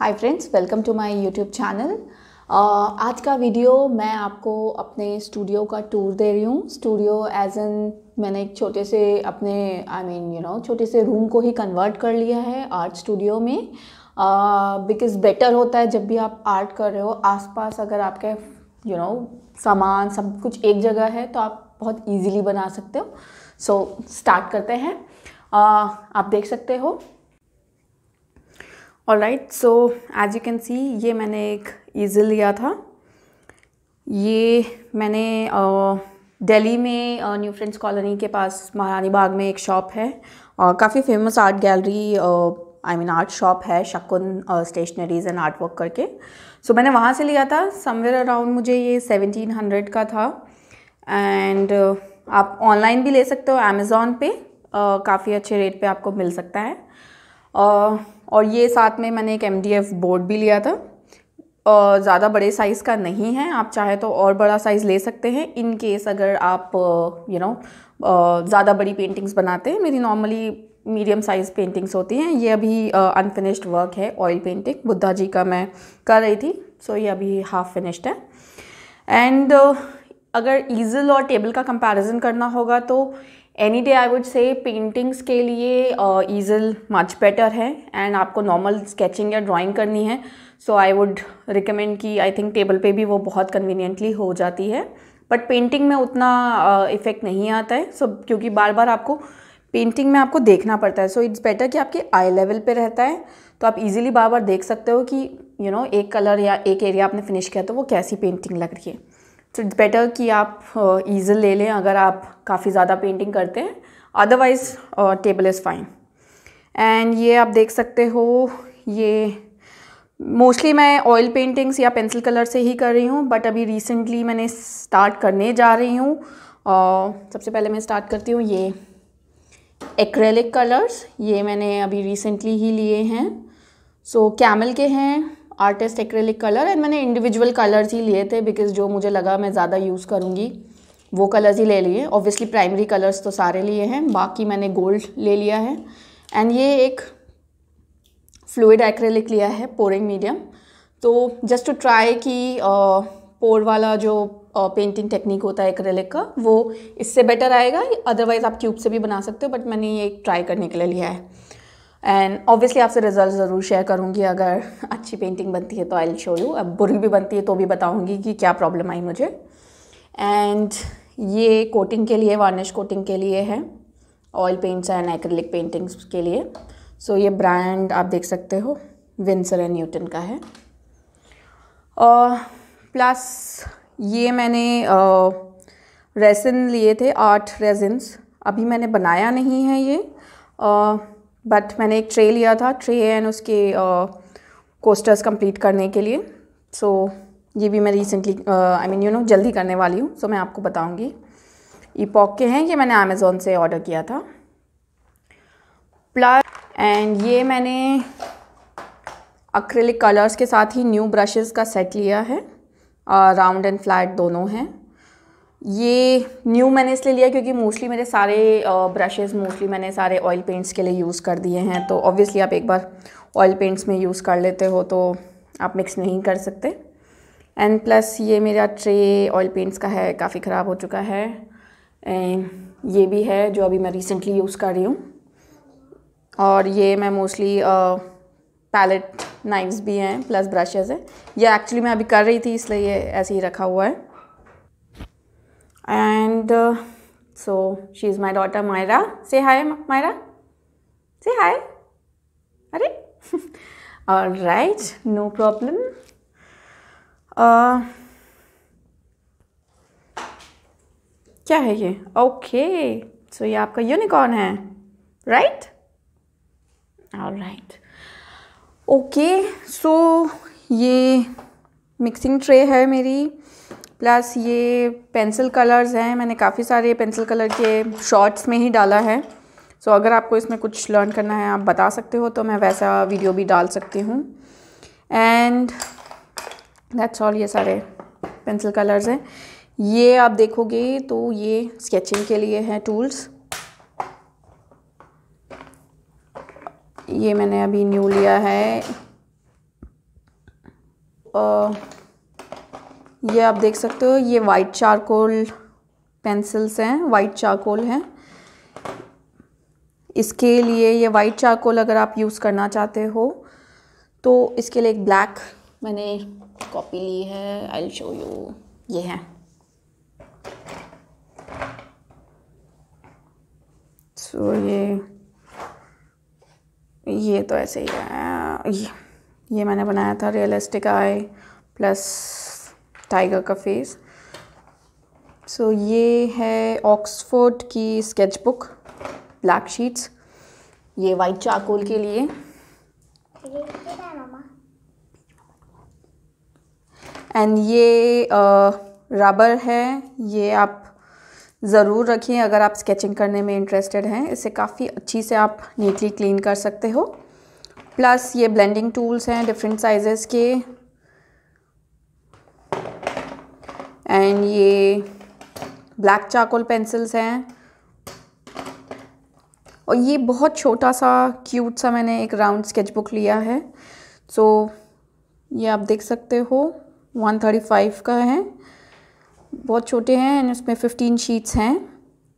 Hi friends welcome to my YouTube channel आज का video मैं आपको अपने स्टूडियो का टूर दे रही हूँ स्टूडियो एज एन मैंने एक छोटे से अपने आई मीन यू नो छोटे से रूम को ही कन्वर्ट कर लिया है आर्ट स्टूडियो में बिकॉज uh, बेटर होता है जब भी आप आर्ट कर रहे हो आसपास अगर आपके यू नो सामान सब कुछ एक जगह है तो आप बहुत ईजीली बना सकते हो सो so, स्टार्ट करते हैं uh, आप देख सकते हो all right so as you can see ये मैंने एक ईज़ल लिया था ये मैंने दिल्ली में न्यू फ्रेंड्स कॉलोनी के पास महारानी बाग में एक शॉप है और काफ़ी famous art gallery I mean art shop है Shakun stationeries and art work करके सो so, मैंने वहाँ से लिया था समवेयर अराउंड मुझे ये सेवनटीन हंड्रेड का था एंड uh, आप ऑनलाइन भी ले सकते हो अमेज़ोन पे uh, काफ़ी अच्छे रेट पे आपको मिल सकता है uh, और ये साथ में मैंने एक एम बोर्ड भी लिया था ज़्यादा बड़े साइज़ का नहीं है आप चाहे तो और बड़ा साइज़ ले सकते हैं इन केस अगर आप यू नो ज़्यादा बड़ी पेंटिंग्स बनाते हैं मेरी नॉर्मली मीडियम साइज़ पेंटिंग्स होती हैं ये अभी अनफिनिश्ड वर्क है ऑयल पेंटिंग बुद्धा जी का मैं कर रही थी सो so ये अभी हाफ फिनिश्ड है एंड अगर ईजल और टेबल का कंपैरिजन करना होगा तो एनी डे आई वुड से पेंटिंग्स के लिए ईजल मच बेटर है एंड आपको नॉर्मल स्केचिंग या ड्राइंग करनी है सो आई वुड रिकमेंड कि आई थिंक टेबल पे भी वो बहुत कन्वीनियंटली हो जाती है बट पेंटिंग में उतना इफ़ेक्ट uh, नहीं आता है सो so, क्योंकि बार बार आपको पेंटिंग में आपको देखना पड़ता है सो इट्स बेटर कि आपके आई लेवल पे रहता है तो आप इजीली बार बार देख सकते हो कि यू you नो know, एक कलर या एक एरिया आपने फिनिश किया तो वो कैसी पेंटिंग लग रही है सो इट्स बेटर कि आप ईजल uh, ले लें अगर आप काफ़ी ज़्यादा पेंटिंग करते हैं otherwise table is fine and ये आप देख सकते हो ये मोस्टली मैं ऑयल पेंटिंग्स या पेंसिल कलर से ही कर रही हूँ बट अभी रिसेंटली मैंने स्टार्ट करने जा रही हूँ uh, सबसे पहले मैं स्टार्ट करती हूँ ये एक्रेलिक कलर्स ये मैंने अभी रिसेंटली ही लिए हैं सो so, कैमल के हैं आर्टिस्ट एक्रेलिक कलर एंड मैंने इंडिविजुअल कलर्स ही लिए थे बिकॉज जो मुझे लगा मैं ज़्यादा यूज़ करूँगी वो कलर्स ही ले लिए ऑब्वियसली प्राइमरी कलर्स तो सारे लिए हैं बाकी मैंने गोल्ड ले लिया है एंड ये एक फ्लूड एक्रेलिक लिया है पोरिंग मीडियम तो जस्ट टू ट्राई कि पोर वाला जो पेंटिंग टेक्निक होता है एक्रेलिक का वो इससे बेटर आएगा अदरवाइज़ आप क्यूब से भी बना सकते हो बट मैंने ये ट्राई करने के लिए लिया है एंड ऑब्वियसली आपसे रिजल्ट ज़रूर शेयर करूँगी अगर अच्छी पेंटिंग बनती है तो आई शो यू अब बुरी भी बनती है तो भी बताऊँगी कि क्या प्रॉब्लम आई मुझे एंड ये कोटिंग के लिए वार्निश कोटिंग के लिए है oil paints and acrylic paintings के लिए सो so, ये ब्रांड आप देख सकते हो विंसर एंड न्यूटन का है और uh, प्लस ये मैंने रेसिन uh, लिए थे आठ रेजिन्स अभी मैंने बनाया नहीं है ये uh, बट मैंने एक ट्रे लिया था ट्रे एंड उसके कोस्टर्स कंप्लीट करने के लिए सो so, ये भी मैं recently I mean you know जल्दी करने वाली हूँ सो so, मैं आपको बताऊँगी ईपॉक के हैं ये मैंने अमेज़ोन से ऑर्डर किया था प्लस एंड ये मैंने अक्रेलिक कलर्स के साथ ही न्यू ब्रशेस का सेट लिया है राउंड एंड फ्लैट दोनों हैं ये न्यू मैंने इसलिए लिया क्योंकि मोस्टली मेरे सारे ब्रशेस मोस्टली मैंने सारे ऑयल पेंट्स के लिए यूज़ कर दिए हैं तो ऑब्वियसली आप एक बार ऑयल पेंट्स में यूज़ कर लेते हो तो आप मिक्स नहीं कर सकते एंड प्लस ये मेरा ट्रे ऑयल पेंट्स का है काफ़ी ख़राब हो चुका है एंड ये भी है जो अभी मैं रिसेंटली यूज़ कर रही हूँ और ये मैं मोस्टली पैलेट नाइफ्स भी हैं प्लस ब्रशेज़ हैं ये एक्चुअली मैं अभी कर रही थी इसलिए ये ऐसे ही रखा हुआ है and uh, so she is my daughter Myra. Say hi, Myra. Say hi. Are? All right, no problem. Uh, क्या है ये ओके okay. सो so, ये आपका यूनिकॉर्न है राइट राइट ओके सो ये मिक्सिंग ट्रे है मेरी प्लस ये पेंसिल कलर्स हैं मैंने काफ़ी सारे पेंसिल कलर के शॉर्ट्स में ही डाला है सो अगर आपको इसमें कुछ लर्न करना है आप बता सकते हो तो मैं वैसा वीडियो भी डाल सकती हूँ एंड दैट्स ऑल ये सारे पेंसिल कलर्स हैं ये आप देखोगे तो ये स्केचिंग के लिए हैं टूल्स ये मैंने अभी न्यू लिया है ये आप देख सकते हो ये वाइट चारकोल पेंसिल्स हैं वाइट चारकोल हैं इसके लिए ये वाइट चारकोल अगर आप यूज़ करना चाहते हो तो इसके लिए एक ब्लैक मैंने कॉपी ली है आई शो यू ये है सो so, ये ये तो ऐसे ही है ये, ये मैंने बनाया था रियलिस्टिक आई प्लस टाइगर का फेस सो so, ये है ऑक्सफोर्ड की स्केच बुक ब्लैक शीट्स ये वाइट चाकोल के लिए एंड ये रबर uh, है ये आप ज़रूर रखें अगर आप स्केचिंग करने में इंटरेस्टेड हैं इसे काफ़ी अच्छी से आप नीटली क्लीन कर सकते हो प्लस ये ब्लेंडिंग टूल्स हैं डिफरेंट साइजेस के एंड ये ब्लैक चाकोल पेंसिल्स हैं और ये बहुत छोटा सा क्यूट सा मैंने एक राउंड स्केच बुक लिया है सो so, ये आप देख सकते हो 135 का है बहुत छोटे हैं एंड उसमें 15 शीट्स हैं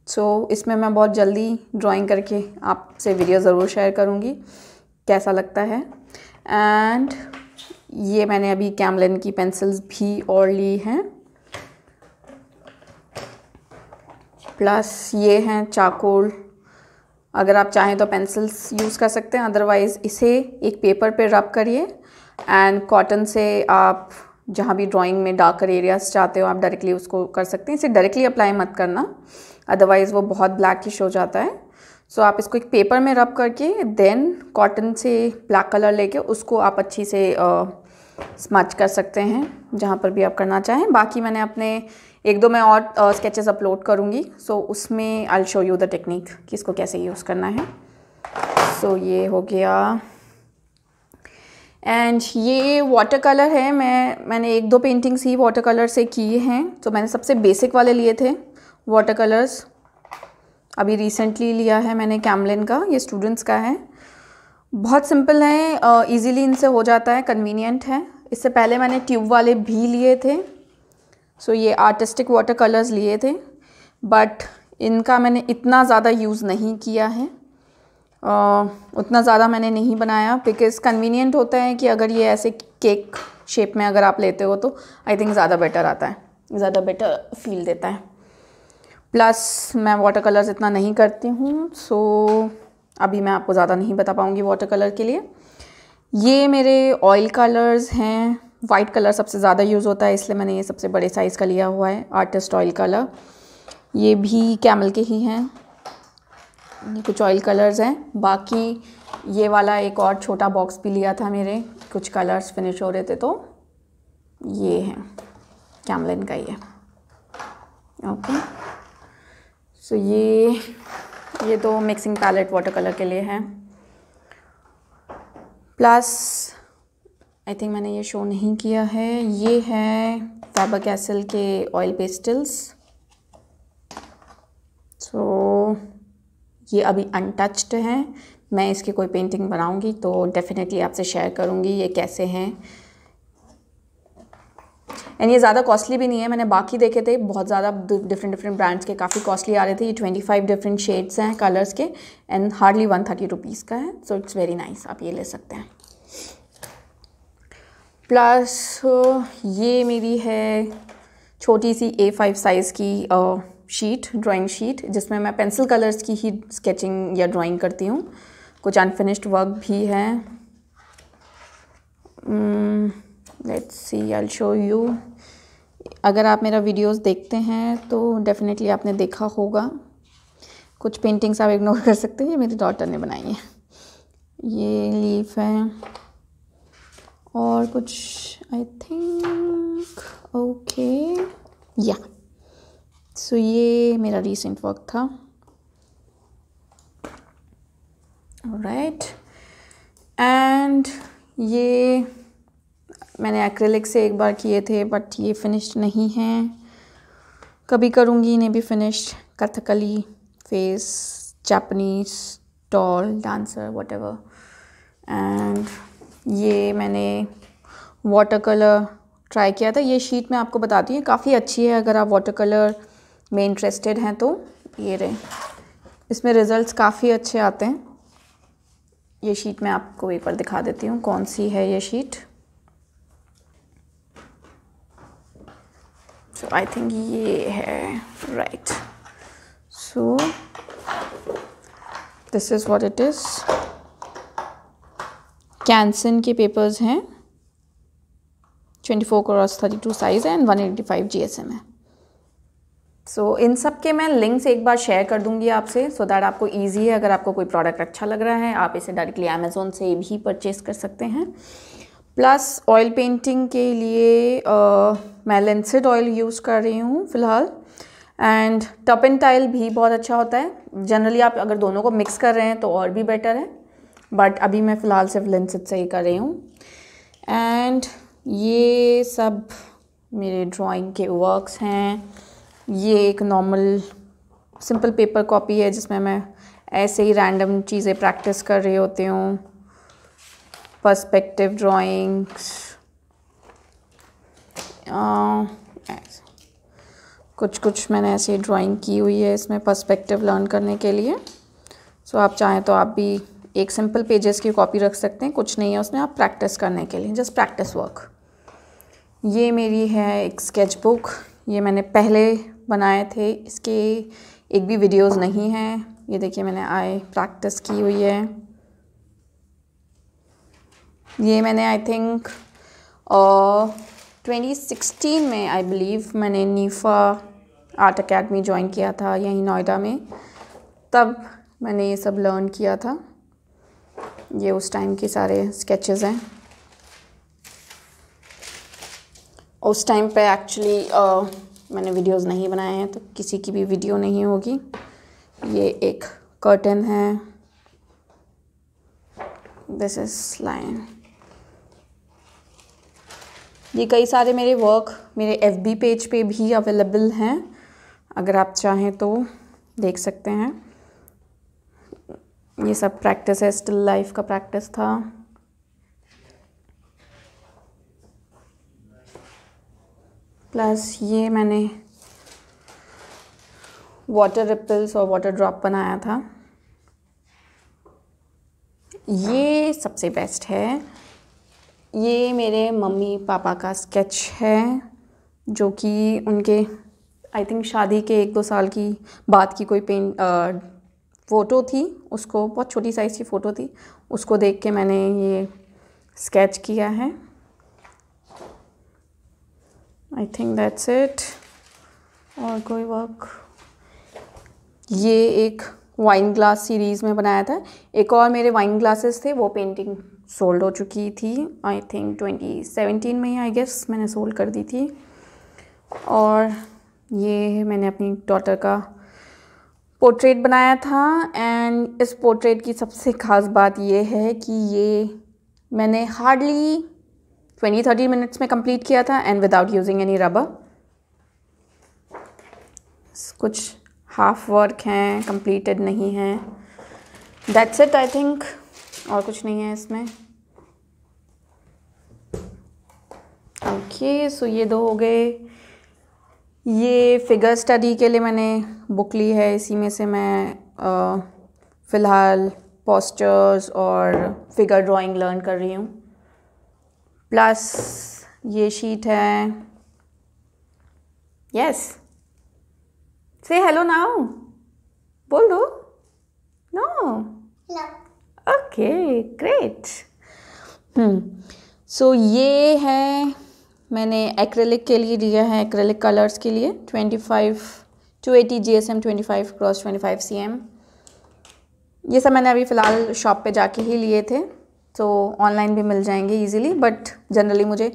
सो so, इसमें मैं बहुत जल्दी ड्राइंग करके आपसे वीडियो ज़रूर शेयर करूँगी कैसा लगता है एंड ये मैंने अभी कैमलिन की पेंसिल्स भी और ली हैं प्लस ये हैं चाकोल अगर आप चाहें तो पेंसिल्स यूज़ कर सकते हैं अदरवाइज़ इसे एक पेपर पे रब करिए एंड कॉटन से आप जहाँ भी ड्राइंग में डार्कर एरियाज चाहते हो आप डायरेक्टली उसको कर सकते हैं इसे डायरेक्टली अप्लाई मत करना अदरवाइज़ वो बहुत ब्लैकिश हो जाता है सो so, आप इसको एक पेपर में रब करके देन कॉटन से ब्लैक कलर लेके उसको आप अच्छी से स्मच कर सकते हैं जहाँ पर भी आप करना चाहें बाकी मैंने अपने एक दो मैं और स्केचेस अपलोड करूँगी सो so, उसमें I show you the technique कि इसको कैसे यूज़ करना है सो so, ये हो गया एंड ये वाटर कलर है मैं मैंने एक दो पेंटिंग्स ही वाटर कलर से किए हैं तो मैंने सबसे बेसिक वाले लिए थे वाटर कलर्स अभी रिसेंटली लिया है मैंने कैमलिन का ये स्टूडेंट्स का है बहुत सिंपल है ईजीली इनसे हो जाता है कन्वीनियंट है इससे पहले मैंने ट्यूब वाले भी लिए थे सो ये आर्टिस्टिक वाटर कलर्स लिए थे बट इनका मैंने इतना ज़्यादा यूज़ नहीं किया है Uh, उतना ज़्यादा मैंने नहीं बनाया बिकॉज़ कन्वीनियंट होता है कि अगर ये ऐसे केक शेप में अगर आप लेते हो तो आई थिंक ज़्यादा बेटर आता है ज़्यादा बेटर फील देता है प्लस मैं वाटर कलर्स इतना नहीं करती हूँ सो so, अभी मैं आपको ज़्यादा नहीं बता पाऊँगी वाटर कलर के लिए ये मेरे ऑयल कलर्स हैं वाइट कलर सबसे ज़्यादा यूज़ होता है इसलिए मैंने ये सबसे बड़े साइज़ का लिया हुआ है आर्टिस्ट ऑयल कलर ये भी कैमल के ही हैं कुछ ऑयल कलर्स हैं बाकी ये वाला एक और छोटा बॉक्स भी लिया था मेरे कुछ कलर्स फिनिश हो रहे थे तो ये है कैमलिन का ये ओके सो ये ये तो मिक्सिंग पैलेट वाटर कलर के लिए है प्लस आई थिंक मैंने ये शो नहीं किया है ये है फैबर कैसल के ऑयल पेस्टल्स सो ये अभी अनटच्ड हैं मैं इसकी कोई पेंटिंग बनाऊंगी तो डेफ़िनेटली आपसे शेयर करूंगी ये कैसे हैं एंड ये ज़्यादा कॉस्टली भी नहीं है मैंने बाकी देखे थे बहुत ज़्यादा डिफरेंट डिफरेंट ब्रांड्स के काफ़ी कॉस्टली आ रहे थे ये ट्वेंटी फाइव डिफरेंट शेड्स हैं कलर्स के and hardly one thirty rupees का है सो इट्स वेरी नाइस आप ये ले सकते हैं प्लस ये मेरी है छोटी सी ए फाइव साइज़ की शीट ड्राइंग शीट जिसमें मैं पेंसिल कलर्स की ही स्केचिंग या ड्राइंग करती हूँ कुछ अनफिनिश्ड वर्क भी है let's see I show you अगर आप मेरा वीडियोस देखते हैं तो डेफिनेटली आपने देखा होगा कुछ पेंटिंग्स आप इग्नोर कर सकते हैं ये मेरी डॉटर ने बनाई है ये लीफ है और कुछ आई थिंक ओके या सो ये मेरा रिसेंट वर्क था राइट एंड ये मैंने एक्रेलिक से एक बार किए थे बट ये फिनिश्ड नहीं हैं कभी करूँगी इन्हें भी finish Kathakali face Japanese tall dancer whatever and ये मैंने वाटर कलर ट्राई किया था ये शीट मैं आपको बताती हूँ काफ़ी अच्छी है अगर आप वाटर कलर में इंटरेस्टेड हैं तो ये रहे इसमें रिज़ल्ट्स काफ़ी अच्छे आते हैं ये शीट मैं आपको एक बार दिखा देती हूँ कौन सी है ये शीट सो आई थिंक ये है right so this is what it is Canson के पेपर्स हैं 24 क्रॉस 32 साइज़ है एंड 185 जीएसएम है सो so, इन सब के मैं लिंक्स एक बार शेयर कर दूंगी आपसे सो so दैट आपको ईजी है अगर आपको कोई प्रोडक्ट अच्छा लग रहा है आप इसे डायरेक्टली अमेजोन से भी परचेज़ कर सकते हैं प्लस ऑयल पेंटिंग के लिए आ, मैं लेंसेड ऑयल यूज़ कर रही हूँ फ़िलहाल एंड टप एंड टाइल भी बहुत अच्छा होता है जनरली आप अगर दोनों को मिक्स कर रहे हैं तो और भी बेटर है बट अभी मैं फ़िलहाल सिर्फ लेंसेज से ही कर रही हूँ एंड ये सब मेरे ड्राइंग के वर्क्स हैं ये एक नॉर्मल सिंपल पेपर कॉपी है जिसमें मैं ऐसे ही रैंडम चीज़ें प्रैक्टिस कर रही होती हूँ पर्सपेक्टिव ड्राइंग्स कुछ कुछ मैंने ऐसी ड्राइंग की हुई है इसमें पर्सपेक्टिव लर्न करने के लिए सो so, आप चाहें तो आप भी एक सिंपल पेजेस की कॉपी रख सकते हैं कुछ नहीं है उसमें आप प्रैक्टिस करने के लिए जस्ट प्रैक्टिस वर्क ये मेरी है एक स्केच बुक ये मैंने पहले बनाए थे इसके एक भी वीडियोस नहीं हैं ये देखिए मैंने आई प्रैक्टिस की हुई है ये मैंने आई थिंक ट्वेंटी सिक्सटीन में आई बिलीव मैंने नीफा आर्ट अकेडमी ज्वाइन किया था यहीं नोएडा में तब मैंने ये सब लर्न किया था ये उस टाइम के सारे स्केचेस हैं उस टाइम पे एक्चुअली मैंने वीडियोस नहीं बनाए हैं तो किसी की भी वीडियो नहीं होगी ये एक कर्टन है दिस इज लाइन ये कई सारे मेरे वर्क मेरे एफ पेज पे भी अवेलेबल हैं अगर आप चाहें तो देख सकते हैं ये सब प्रैक्टिस है स्टिल लाइफ का प्रैक्टिस था प्लस ये मैंने वाटर रिपल्स और वाटर ड्रॉप बनाया था ये सबसे बेस्ट है ये मेरे मम्मी पापा का स्केच है जो कि उनके आई थिंक शादी के एक दो साल की बाद की कोई पेंट फ़ोटो थी उसको बहुत छोटी साइज़ की फ़ोटो थी उसको देख के मैंने ये स्केच किया है आई थिंक दैट्स इट और कोई वर्क ये एक वाइन ग्लास सीरीज़ में बनाया था एक और मेरे वाइन ग्लासेस थे वो पेंटिंग सोल्ड हो चुकी थी आई थिंक 2017 में आई गेस मैंने सोल्ड कर दी थी और ये मैंने अपनी डॉटर का पोर्ट्रेट बनाया था एंड इस पोर्ट्रेट की सबसे ख़ास बात यह है कि ये मैंने हार्डली ट्वेंटी थर्टी मिनट्स में कंप्लीट किया था and without using any rubber कुछ हाफ वर्क हैं कंप्लीटेड नहीं हैं दैट्स इट आई थिंक और कुछ नहीं है इसमें ओके okay, सो so ये दो हो गए ये फिगर स्टडी के लिए मैंने बुक ली है इसी में से मैं फ़िलहाल पोस्टर्स और फिगर ड्राइंग लर्न कर रही हूँ प्लस ये शीट है यस से हेलो नाउ बोल दो नो ओके ग्रेट सो ये है मैंने एक्रेलिक के लिए लिया है एक्रेलिक कलर्स के लिए 25 280 ट्वेंटी 25 क्रॉस 25 एम ये सब मैंने अभी फ़िलहाल शॉप पे जाके ही लिए थे तो ऑनलाइन भी मिल जाएंगे इजीली बट जनरली मुझे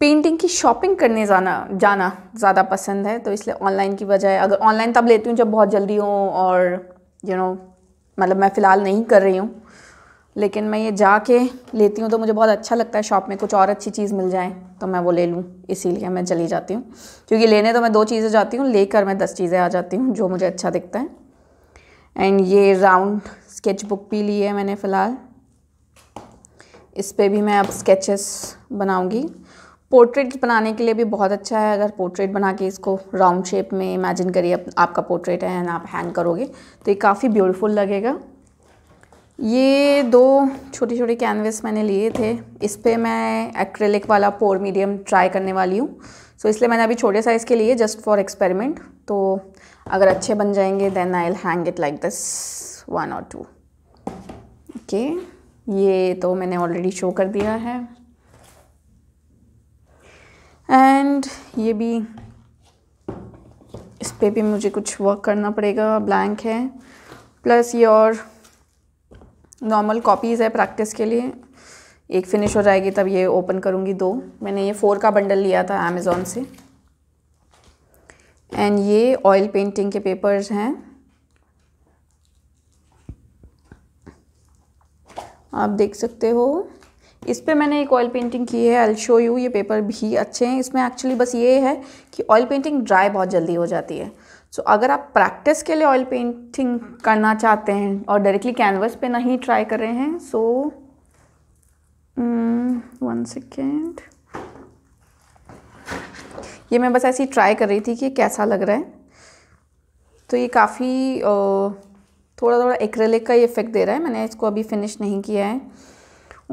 पेंटिंग की शॉपिंग करने जाना जाना ज़्यादा पसंद है तो इसलिए ऑनलाइन की बजाय अगर ऑनलाइन तब लेती हूँ जब बहुत जल्दी हो और यू you नो know, मतलब मैं फ़िलहाल नहीं कर रही हूँ लेकिन मैं ये जाके लेती हूँ तो मुझे बहुत अच्छा लगता है शॉप में कुछ और अच्छी चीज़ मिल जाए तो मैं वो ले लूँ इसीलिए मैं चली जाती हूँ क्योंकि लेने तो मैं दो चीज़ें जाती हूँ लेकर मैं दस चीज़ें आ जाती हूँ जो मुझे अच्छा दिखता है एंड ये राउंड स्केच बुक भी ली है मैंने फ़िलहाल इस पर भी मैं अब स्केचेस बनाऊँगी पोर्ट्रेट बनाने के लिए भी बहुत अच्छा है अगर पोर्ट्रेट बना के इसको राउंड शेप में इमेजिन करिए आपका पोर्ट्रेट है एंड आप हैंग करोगे तो ये काफ़ी ब्यूटीफुल लगेगा ये दो छोटे छोटे कैनवस मैंने लिए थे इस पर मैं एक्रेलिक वाला पोर मीडियम ट्राई करने वाली हूँ सो so, इसलिए मैंने अभी छोटे साइज़ के लिए जस्ट फॉर एक्सपेरिमेंट तो अगर अच्छे बन जाएंगे then I'll hang it like this one और टू ओके ये तो मैंने ऑलरेडी शो कर दिया है एंड ये भी इस पर भी मुझे कुछ वर्क करना पड़ेगा ब्लैंक है प्लस ये और नॉर्मल कॉपीज़ है प्रैक्टिस के लिए एक फिनिश हो जाएगी तब ये ओपन करूँगी दो मैंने ये फ़ोर का बंडल लिया था अमेज़ोन से एंड ये ऑयल पेंटिंग के पेपर्स हैं आप देख सकते हो इस पर मैंने एक ऑयल पेंटिंग की है आई शो यू ये पेपर भी अच्छे हैं इसमें एक्चुअली बस ये है कि ऑयल पेंटिंग ड्राई बहुत जल्दी हो जाती है सो so, अगर आप प्रैक्टिस के लिए ऑयल पेंटिंग करना चाहते हैं और डायरेक्टली कैनवस पे नहीं ट्राई कर रहे हैं सो वन सेकेंड ये मैं बस ऐसे ही ट्राई कर रही थी कि कैसा लग रहा है तो ये काफ़ी थोड़ा थोड़ा एक्रेलिक का ये इफेक्ट दे रहा है मैंने इसको अभी फिनिश नहीं किया है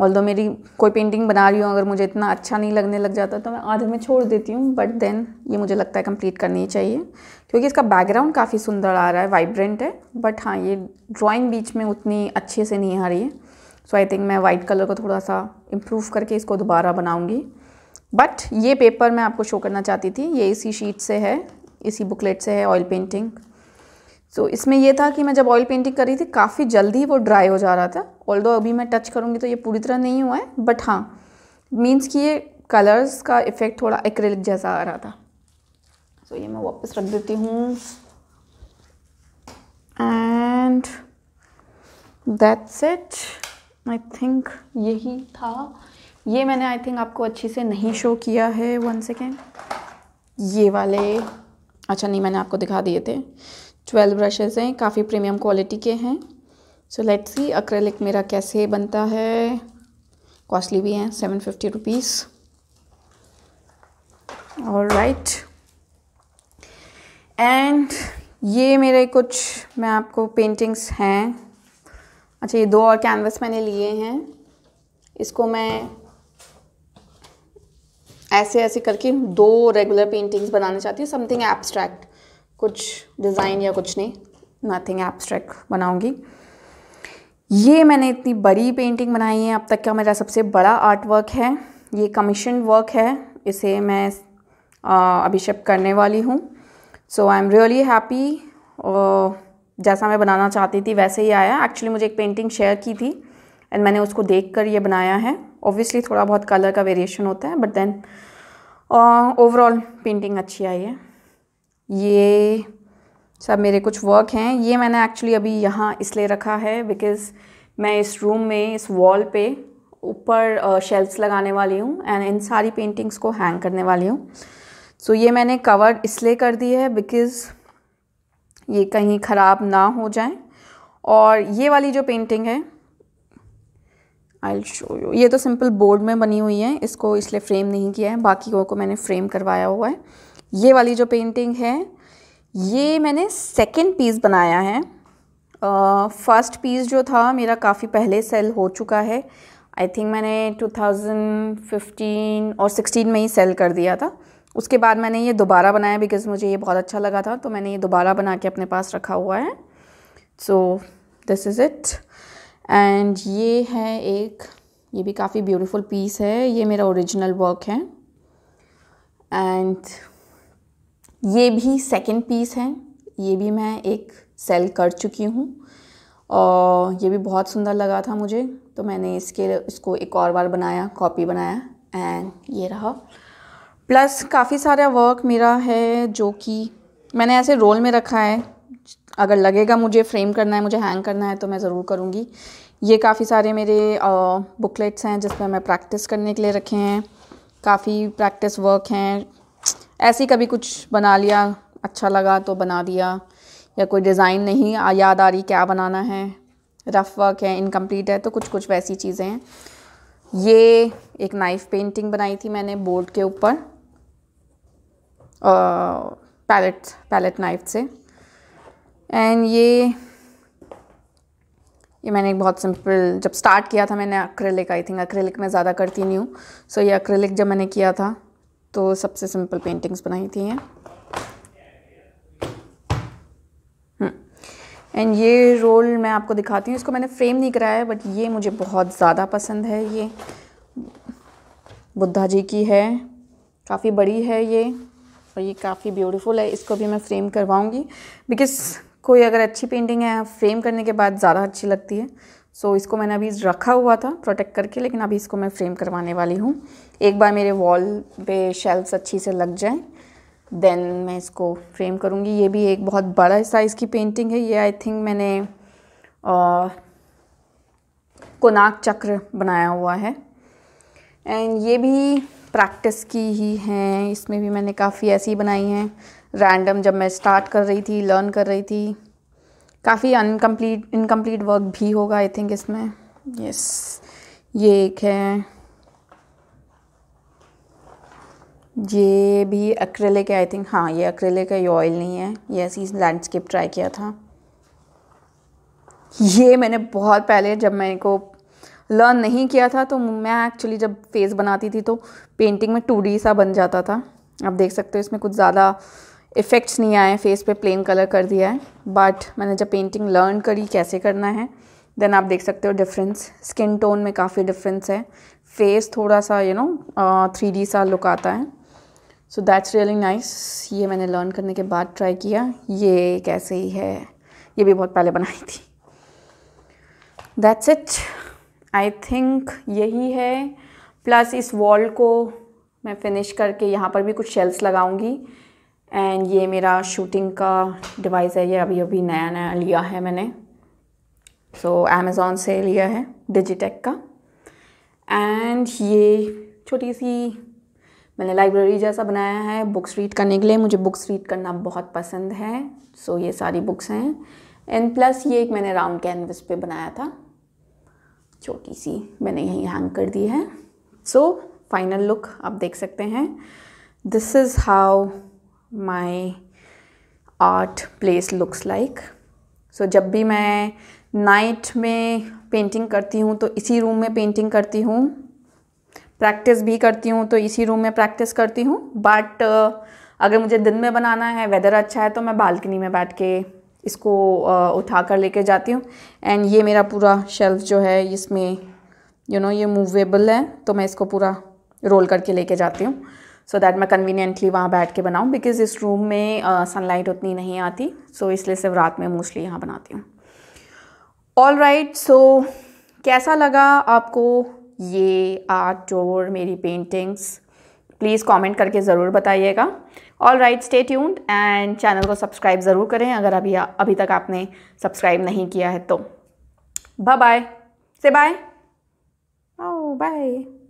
ऑल दो मेरी कोई पेंटिंग बना रही हूँ अगर मुझे इतना अच्छा नहीं लगने लग जाता तो मैं आधे में छोड़ देती हूँ बट देन ये मुझे लगता है कंप्लीट करनी चाहिए क्योंकि इसका बैकग्राउंड काफ़ी सुंदर आ रहा है वाइब्रेंट है बट हाँ ये ड्राइंग बीच में उतनी अच्छे से नहीं आ रही है सो आई थिंक मैं वाइट कलर को थोड़ा सा इम्प्रूव करके इसको दोबारा बनाऊँगी बट ये पेपर मैं आपको शो करना चाहती थी ये इसी शीट से है इसी बुकलेट से है ऑयल पेंटिंग सो इसमें यह था कि मैं जब ऑयल पेंटिंग कर रही थी काफ़ी जल्दी वो ड्राई हो जा रहा था ऑल अभी मैं टच करूँगी तो ये पूरी तरह नहीं हुआ है बट हाँ मीन्स कि ये कलर्स का इफ़ेक्ट थोड़ा एक्रेलिक जैसा आ रहा था तो ये मैं वापस रख देती हूँ and that's it I think यही था ये मैंने आई थिंक आपको अच्छी से नहीं शो किया है वन सेकेंड ये वाले अच्छा नहीं मैंने आपको दिखा दिए थे ट्वेल्व ब्रशेज़ हैं काफ़ी प्रीमियम क्वालिटी के हैं सो लेट्स सी अक्रेलिक मेरा कैसे बनता है कॉस्टली भी हैं सेवन फिफ्टी रुपीज़ और राइट एंड ये मेरे कुछ मैं आपको पेंटिंग्स हैं अच्छा ये दो और कैनवस मैंने लिए हैं इसको मैं ऐसे ऐसे करके दो रेगुलर पेंटिंग्स बनाना चाहती हूँ समथिंग एब्स्ट्रैक्ट कुछ डिज़ाइन या कुछ नहीं नथिंग एब्स्ट्रैक्ट बनाऊँगी ये मैंने इतनी बड़ी पेंटिंग बनाई है अब तक का मेरा सबसे बड़ा आर्ट वर्क है ये कमीशन वर्क है इसे मैं अभिषेक करने वाली हूँ so I am really happy जैसा मैं बनाना चाहती थी वैसे ही आया एक्चुअली मुझे एक पेंटिंग शेयर की थी एंड मैंने उसको देख कर ये बनाया है ऑब्वियसली थोड़ा बहुत कलर का वेरिएशन होता है बट देन ओवरऑल पेंटिंग अच्छी आई है ये सब मेरे कुछ वर्क हैं ये मैंने एक्चुअली अभी यहाँ इसलिए रखा है बिकॉज़ मैं इस रूम में इस वॉल पे ऊपर शेल्फ्स uh, लगाने वाली हूँ एंड इन सारी पेंटिंग्स को हैंग करने वाली हूँ सो so, ये मैंने कवर इसलिए कर दी है बिकॉज़ ये कहीं ख़राब ना हो जाए और ये वाली जो पेंटिंग है आई शो यू ये तो सिंपल बोर्ड में बनी हुई है इसको इसलिए फ्रेम नहीं किया है बाकी को मैंने फ्रेम करवाया हुआ है ये वाली जो पेंटिंग है ये मैंने सेकंड पीस बनाया है फर्स्ट uh, पीस जो था मेरा काफ़ी पहले सेल हो चुका है आई थिंक मैंने 2015 और 16 में ही सेल कर दिया था उसके बाद मैंने ये दोबारा बनाया बिकॉज़ मुझे ये बहुत अच्छा लगा था तो मैंने ये दोबारा बना के अपने पास रखा हुआ है so this is it and ये है एक ये भी काफ़ी ब्यूटीफुल पीस है ये मेरा ओरिजिनल वर्क है एंड ये भी सेकंड पीस है ये भी मैं एक सेल कर चुकी हूँ और ये भी बहुत सुंदर लगा था मुझे तो मैंने इसके इसको एक और बार बनाया कॉपी बनाया एंड ये रहा प्लस काफ़ी सारा वर्क मेरा है जो कि मैंने ऐसे रोल में रखा है अगर लगेगा मुझे फ्रेम करना है मुझे हैंग करना है तो मैं ज़रूर करूँगी ये काफ़ी सारे मेरे बुकलेट्स हैं जिसमें मैं प्रैक्टिस करने के लिए रखे हैं काफ़ी प्रैक्टिस वर्क हैं ऐसे ही कभी कुछ बना लिया अच्छा लगा तो बना दिया या कोई डिज़ाइन नहीं याद आ रही क्या बनाना है रफ़ वर्क है इनकम्प्लीट है तो कुछ कुछ वैसी चीज़ें हैं ये एक नाइफ़ पेंटिंग बनाई थी मैंने बोर्ड के ऊपर पैलेट पैलेट नाइफ से एंड ये ये मैंने एक बहुत सिंपल जब स्टार्ट किया था मैंने अक्रेलिक आई थिंक अक्रेलिक मैं ज़्यादा करती नहीं हूँ सो so, ये अक्रेलिक जब मैंने किया था तो सबसे सिंपल पेंटिंग्स बनाई थी ये एंड हम्म। ये रोल मैं आपको दिखाती हूँ इसको मैंने फ्रेम नहीं कराया है बट ये मुझे बहुत ज़्यादा पसंद है ये बुद्धा जी की है काफ़ी बड़ी है ये और तो ये काफ़ी ब्यूटीफुल है इसको भी मैं फ्रेम करवाऊँगी बिकॉज़ कोई अगर अच्छी पेंटिंग है फ्रेम करने के बाद ज़्यादा अच्छी लगती है सो so, इसको मैंने अभी रखा हुआ था प्रोटेक्ट करके लेकिन अभी इसको मैं फ्रेम करवाने वाली हूँ एक बार मेरे वॉल पे शेल्फ्स अच्छी से लग जाएं देन मैं इसको फ्रेम करूँगी ये भी एक बहुत बड़ा साइज़ की पेंटिंग है ये आई थिंक मैंने कोनाक चक्र बनाया हुआ है एंड ये भी प्रैक्टिस की ही हैं इसमें भी मैंने काफ़ी ऐसी बनाई हैं रैंडम जब मैं स्टार्ट कर रही थी लर्न कर रही थी काफ़ी अनकम्प्लीट इनकम्प्लीट वर्क भी होगा आई थिंक इसमें यस ये एक है ये भी अक्रेले है आई थिंक हाँ ये अक्रेले है ये ऑयल नहीं है ये ऐसी लैंडस्केप ट्राई किया था ये मैंने बहुत पहले जब मेरे को लर्न नहीं किया था तो मैं एक्चुअली जब फेस बनाती थी तो पेंटिंग में टू सा बन जाता था आप देख सकते हो इसमें कुछ ज़्यादा इफ़ेक्ट्स नहीं आए फेस पे प्लेन कलर कर दिया है बट मैंने जब पेंटिंग लर्न करी कैसे करना है देन आप देख सकते हो डिफरेंस स्किन टोन में काफ़ी डिफरेंस है फेस थोड़ा सा यू नो थ्री डी सा लुक आता है सो दैट्स रियली नाइस ये मैंने लर्न करने के बाद ट्राई किया ये कैसे ही है ये भी बहुत पहले बनाई थी दैट्स इट आई थिंक यही है प्लस इस वॉल को मैं फिनिश करके यहाँ पर भी कुछ शेल्स लगाऊंगी एंड ये मेरा शूटिंग का डिवाइस है ये अभी अभी नया नया लिया है मैंने सो so, अमेज़ोन से लिया है डिजिटेक का एंड ये छोटी सी मैंने लाइब्रेरी जैसा बनाया है बुक्स रीड करने के लिए मुझे बुक्स रीड करना बहुत पसंद है सो so, ये सारी बुक्स हैं एंड प्लस ये एक मैंने राउंड कैनवस पे बनाया था छोटी सी मैंने यहीं हैंग कर दी है सो फाइनल लुक आप देख सकते हैं this is how my art place looks like so जब भी मैं नाइट में पेंटिंग करती हूँ तो इसी रूम में पेंटिंग करती हूँ प्रैक्टिस भी करती हूँ तो इसी रूम में प्रैक्टिस करती हूँ बट अगर मुझे दिन में बनाना है वेदर अच्छा है तो मैं बालकनी में बैठ के इसको उठा कर लेके जाती हूँ एंड ये मेरा पूरा शेल्फ जो है इसमें यू you नो know, ये मूवेबल है तो मैं इसको पूरा रोल करके लेके जाती हूँ सो दैट मैं कन्वीनियंटली वहाँ बैठ के बनाऊँ बिकॉज इस रूम में सनलाइट uh, उतनी नहीं आती सो so इसलिए सिर्फ रात में मोस्टली यहाँ बनाती हूँ ऑल राइट सो कैसा लगा आपको ये आर्ट और मेरी पेंटिंग्स प्लीज़ कमेंट करके ज़रूर बताइएगा all right stay tuned and channel को सब्सक्राइब ज़रूर करें अगर अभी अभी तक आपने सब्सक्राइब नहीं किया है तो बाय बाय से बाय ओ बाय